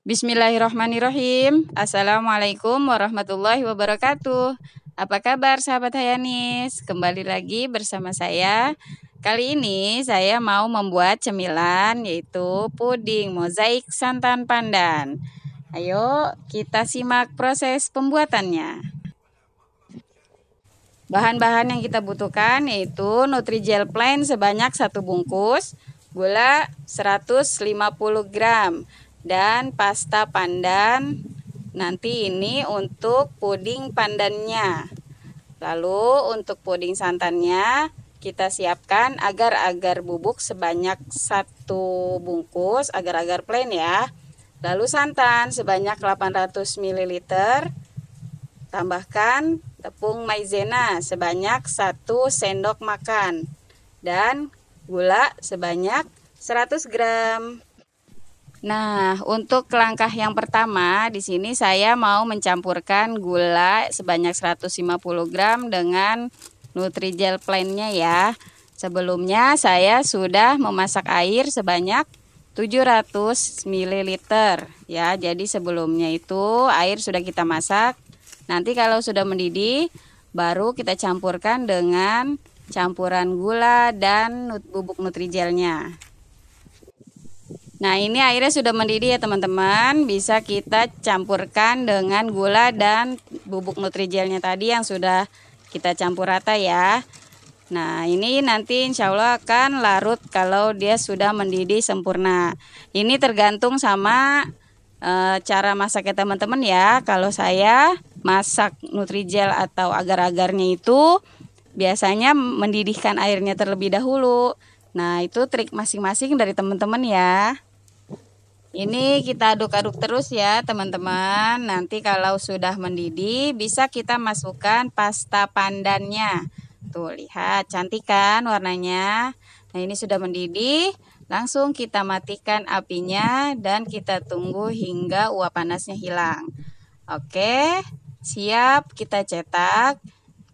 Bismillahirrahmanirrahim. Assalamualaikum warahmatullahi wabarakatuh. Apa kabar sahabat Hayanis? Kembali lagi bersama saya. Kali ini saya mau membuat cemilan yaitu puding mozaik santan pandan. Ayo kita simak proses pembuatannya. Bahan-bahan yang kita butuhkan yaitu Nutrijel Plain sebanyak satu bungkus, gula 150 gram, dan pasta pandan nanti ini untuk puding pandannya lalu untuk puding santannya kita siapkan agar-agar bubuk sebanyak satu bungkus agar-agar plain ya lalu santan sebanyak 800 ml tambahkan tepung maizena sebanyak satu sendok makan dan gula sebanyak 100 gram Nah, untuk langkah yang pertama di sini saya mau mencampurkan gula sebanyak 150 gram dengan Nutrijel Plainnya ya. Sebelumnya saya sudah memasak air sebanyak 700 ml ya. Jadi sebelumnya itu air sudah kita masak. Nanti kalau sudah mendidih baru kita campurkan dengan campuran gula dan bubuk Nutrijelnya. Nah ini airnya sudah mendidih ya teman-teman Bisa kita campurkan dengan gula dan bubuk nutrijelnya tadi yang sudah kita campur rata ya Nah ini nanti insya Allah akan larut kalau dia sudah mendidih sempurna Ini tergantung sama e, cara masaknya teman-teman ya Kalau saya masak nutrijel atau agar-agarnya itu Biasanya mendidihkan airnya terlebih dahulu Nah itu trik masing-masing dari teman-teman ya ini kita aduk-aduk terus ya teman-teman. Nanti kalau sudah mendidih bisa kita masukkan pasta pandannya. Tuh lihat cantik kan warnanya. Nah ini sudah mendidih. Langsung kita matikan apinya dan kita tunggu hingga uap panasnya hilang. Oke siap kita cetak.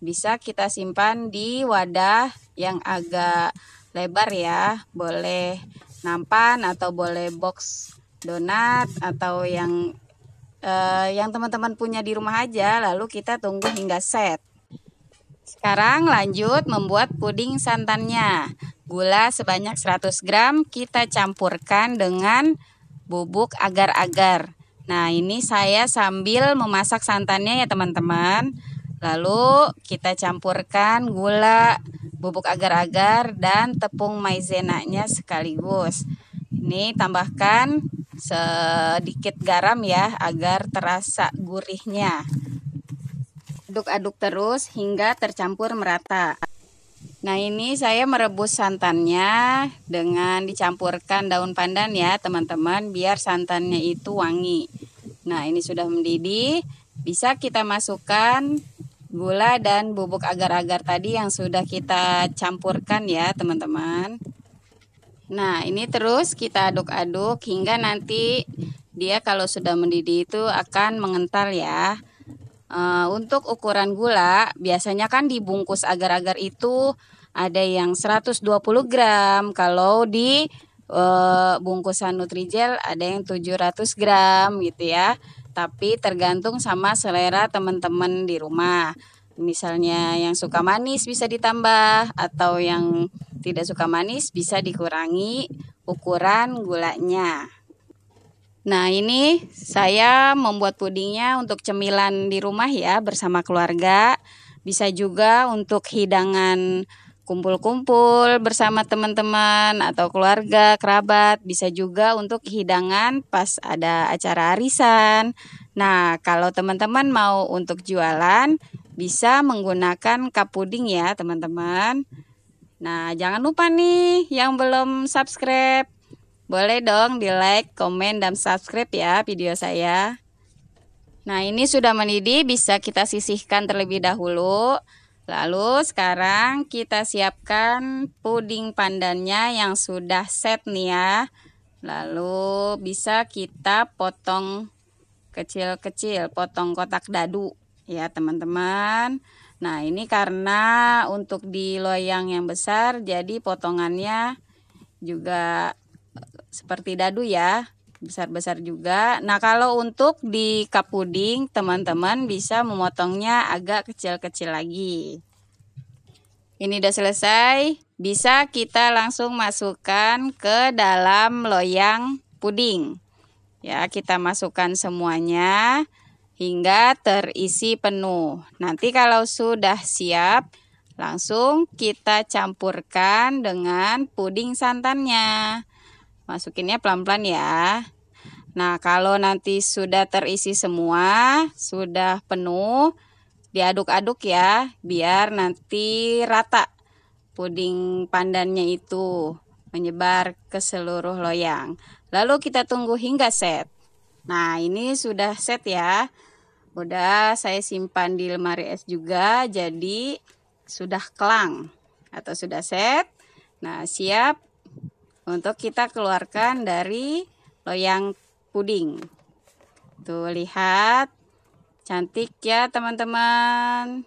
Bisa kita simpan di wadah yang agak lebar ya. Boleh nampan atau boleh box donat atau yang uh, yang teman-teman punya di rumah aja lalu kita tunggu hingga set. Sekarang lanjut membuat puding santannya. Gula sebanyak 100 gram kita campurkan dengan bubuk agar-agar. Nah, ini saya sambil memasak santannya ya, teman-teman. Lalu kita campurkan gula, bubuk agar-agar dan tepung maizena nya sekaligus. Ini tambahkan sedikit garam ya agar terasa gurihnya. Aduk-aduk terus hingga tercampur merata. Nah ini saya merebus santannya dengan dicampurkan daun pandan ya teman-teman biar santannya itu wangi. Nah ini sudah mendidih, bisa kita masukkan gula dan bubuk agar-agar tadi yang sudah kita campurkan ya teman-teman. Nah, ini terus kita aduk-aduk hingga nanti dia kalau sudah mendidih itu akan mengental ya. Uh, untuk ukuran gula biasanya kan dibungkus agar-agar itu ada yang 120 gram kalau di uh, bungkusan Nutrijel ada yang 700 gram gitu ya tapi tergantung sama selera teman-teman di rumah misalnya yang suka manis bisa ditambah atau yang tidak suka manis bisa dikurangi ukuran gulanya. Nah, ini saya membuat pudingnya untuk cemilan di rumah ya bersama keluarga. Bisa juga untuk hidangan kumpul-kumpul bersama teman-teman atau keluarga, kerabat. Bisa juga untuk hidangan pas ada acara arisan. Nah, kalau teman-teman mau untuk jualan bisa menggunakan cup puding ya, teman-teman. Nah, jangan lupa nih yang belum subscribe. Boleh dong di like, komen, dan subscribe ya video saya. Nah, ini sudah mendidih, bisa kita sisihkan terlebih dahulu. Lalu sekarang kita siapkan puding pandannya yang sudah set nih ya. Lalu bisa kita potong kecil-kecil, potong kotak dadu ya teman-teman. Nah, ini karena untuk di loyang yang besar jadi potongannya juga eh, seperti dadu ya, besar-besar juga. Nah, kalau untuk di cup puding, teman-teman bisa memotongnya agak kecil-kecil lagi. Ini udah selesai, bisa kita langsung masukkan ke dalam loyang puding. Ya, kita masukkan semuanya hingga terisi penuh. Nanti kalau sudah siap, langsung kita campurkan dengan puding santannya. Masukinnya pelan-pelan ya. Nah, kalau nanti sudah terisi semua, sudah penuh, diaduk-aduk ya, biar nanti rata puding pandannya itu menyebar ke seluruh loyang. Lalu kita tunggu hingga set. Nah, ini sudah set ya. Udah saya simpan di lemari es juga, jadi sudah kelang atau sudah set. Nah, siap untuk kita keluarkan dari loyang puding. Tuh, lihat. Cantik ya, teman-teman.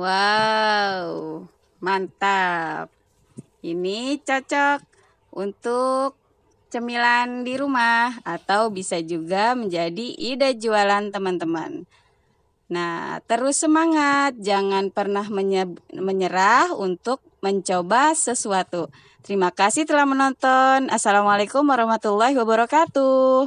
Wow, mantap. Ini cocok untuk cemilan di rumah atau bisa juga menjadi ide jualan teman-teman. Nah, terus semangat, jangan pernah menyerah untuk mencoba sesuatu. Terima kasih telah menonton. Assalamualaikum warahmatullahi wabarakatuh.